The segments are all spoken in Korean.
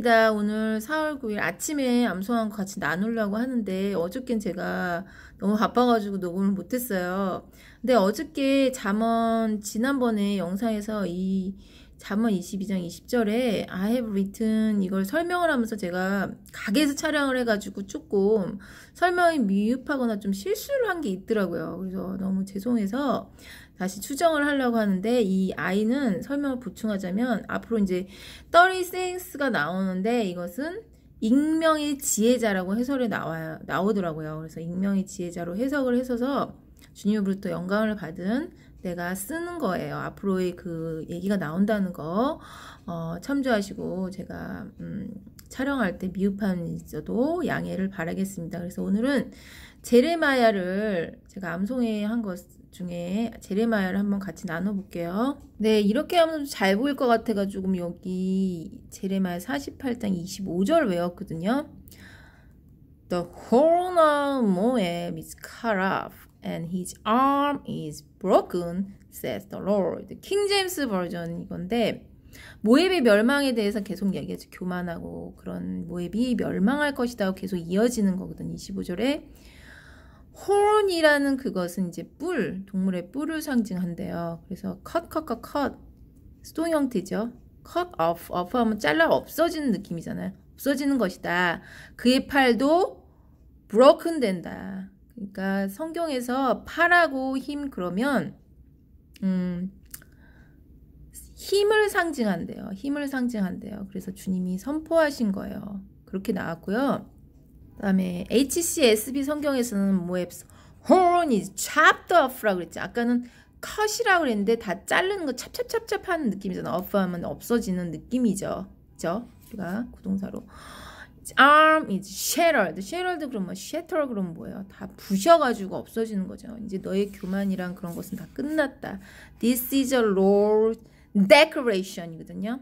감사합니다. 오늘 4월 9일 아침에 암송한 거 같이 나누려고 하는데 어저께 제가 너무 바빠가지고 녹음을 못했어요. 근데 어저께 잠언 지난번에 영상에서 이 잠언 22장 20절에 I have written 이걸 설명을 하면서 제가 가게에서 촬영을 해가지고 조금 설명이 미흡하거나 좀 실수를 한 게 있더라고요. 그래서 너무 죄송해서 다시 추정을 하려고 하는데 이 I는 설명을 보충하자면 앞으로 이제 30 things 가 나오는데 이것은 익명의 지혜자라고 해설에 나와 나오더라고요. 그래서 익명의 지혜자로 해석을 해서서 주님으로부터 영감을 받은 내가 쓰는 거예요. 앞으로의 그 얘기가 나온다는 거 어, 참조하시고 제가 음, 촬영할 때미흡함 있어도 양해를 바라겠습니다. 그래서 오늘은 제레마야를 제가 암송에 한 것 중에 제레마야를 한번 같이 나눠볼게요. 네, 이렇게 하면 잘 보일 것 같아가지고 여기 제레마야 48장 25절 외웠거든요. The horn of Moab is cut off. and his arm is broken, says the Lord. 킹 제임스 버전 이건데 모압의 멸망에 대해서 계속 이야기하죠. 교만하고 그런 모압이 멸망할 것이다 계속 이어지는 거거든. 25절에 horn이라는 그것은 이제 뿔, 동물의 뿔을 상징한대요. 그래서 cut, cut, cut, cut, 수동 형태죠. cut off, off 하면 잘라 없어지는 느낌이잖아요. 없어지는 것이다. 그의 팔도 broken 된다. 그러니까 성경에서 파라고 힘 그러면 음, 힘을 상징한대요. 힘을 상징한대요. 그래서 주님이 선포하신 거예요. 그렇게 나왔고요. 그다음에 HCSB 성경에서는 뭐에 horn is chopped off라고 그랬지. 아까는 cut이라고 그랬는데 다 자르는 거 찹찹찹찹 하는 느낌이잖아. off 하면 없어지는 느낌이죠. 그죠? 우리가 구동사로 arm is shattered. shattered 그럼 뭐 shatter 그럼 뭐예요? 다 부셔가지고 없어지는 거죠. 이제 너의 교만이랑 그런 것은 다 끝났다. This is a Lord declaration이거든요.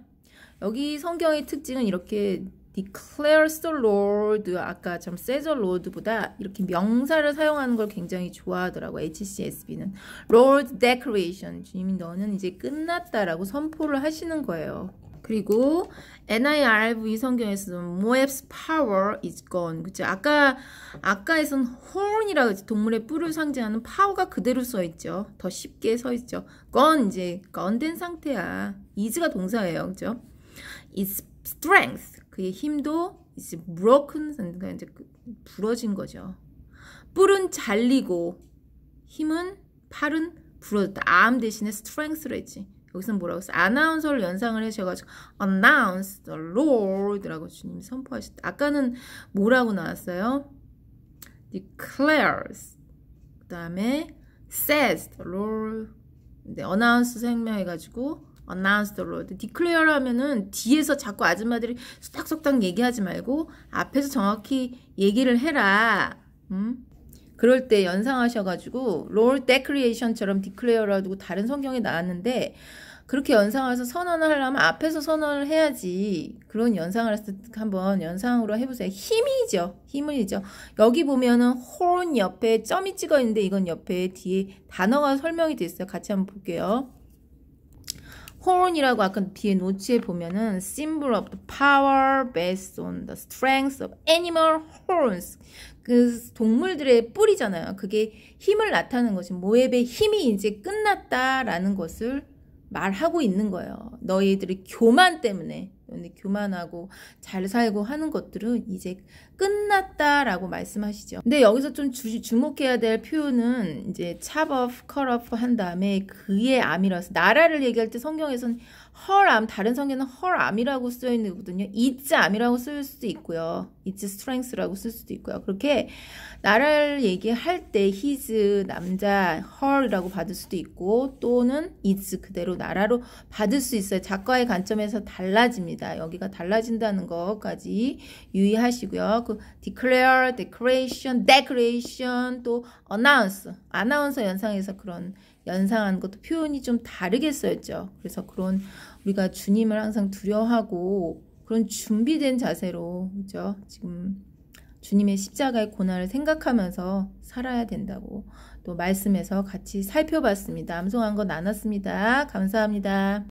여기 성경의 특징은 이렇게 declares the Lord 아까처럼 says the Lord보다 이렇게 명사를 사용하는 걸 굉장히 좋아하더라고 HCSB는 Lord declaration 주님이 너는 이제 끝났다라고 선포를 하시는 거예요. 그리고 NIRV 성경에서는 Moab's power is gone. 그죠? 아까 아까에선 horn이라고 했지. 동물의 뿔을 상징하는 파워가 그대로 써 있죠. 더 쉽게 써 있죠. gone 이제 건 된 상태야. is가 동사예요. 그죠? its strength 그의 힘도 is broken 그러니까 이제 그 부러진 거죠. 뿔은 잘리고 힘은 팔은 부러졌다. 암 대신에 strength를 했지. 여기서는 뭐라고 했어? 아나운서를 연상을 해셔가지고 announce the Lord라고 주님이 선포하셨다. 아까는 뭐라고 나왔어요? declares 그 다음에 says the Lord 근데 네, announce 생명해가지고 announce the Lord declare 하면은 뒤에서 자꾸 아줌마들이 수닥수닥 얘기하지 말고 앞에서 정확히 얘기를 해라 음? 그럴 때 연상하셔가지고 롤 데크리에이션처럼 디클레어라고 다른 성경에 나왔는데 그렇게 연상해서 선언을 하려면 앞에서 선언을 해야지 그런 연상을 했을 때 한번 연상으로 해보세요. 힘이죠. 힘을이죠. 여기 보면은 홀 옆에 점이 찍어 있는데 이건 옆에 뒤에 단어가 설명이 돼 있어요. 같이 한번 볼게요. horn이라고 아까 뒤에 노치에 보면은 symbol of the power based on the strength of animal horns 그 동물들의 뿌리잖아요 그게 힘을 나타내는 거지. 모에베 힘이 이제 끝났다라는 것을 말하고 있는 거예요. 너희들의 교만 때문에 근데 교만하고 잘 살고 하는 것들은 이제 끝났다라고 말씀하시죠. 근데 여기서 좀 주, 주목해야 될 표현은 이제 차업, 컬업 한 다음에 그의 암이라서 나라를 얘기할 때 성경에서는 헐암, 다른 성경은 헐암이라고 쓰여 있는 거거든요. 이츠 암이라고 쓰일 수도 있고요. 이츠 스트렝스라고 쓸 수도 있고요. 그렇게 나라를 얘기할 때 히즈 남자 헐이라고 받을 수도 있고 또는 이츠 그대로 나라로 받을 수 있어요. 작가의 관점에서 달라집니다. 달다 여기가 달라진다는 것까지 유의하시고요. 그 declare, declaration, d e c l r a t i o n 또 announce, 아나운서 연상에서 그런 연상한 것도 표현이 좀 다르게 써였죠. 그래서 그런 우리가 주님을 항상 두려워하고 그런 준비된 자세로 그죠? 지금 주님의 십자가의 고난을 생각하면서 살아야 된다고 또 말씀에서 같이 살펴봤습니다. 암송한 거 나눴습니다. 감사합니다.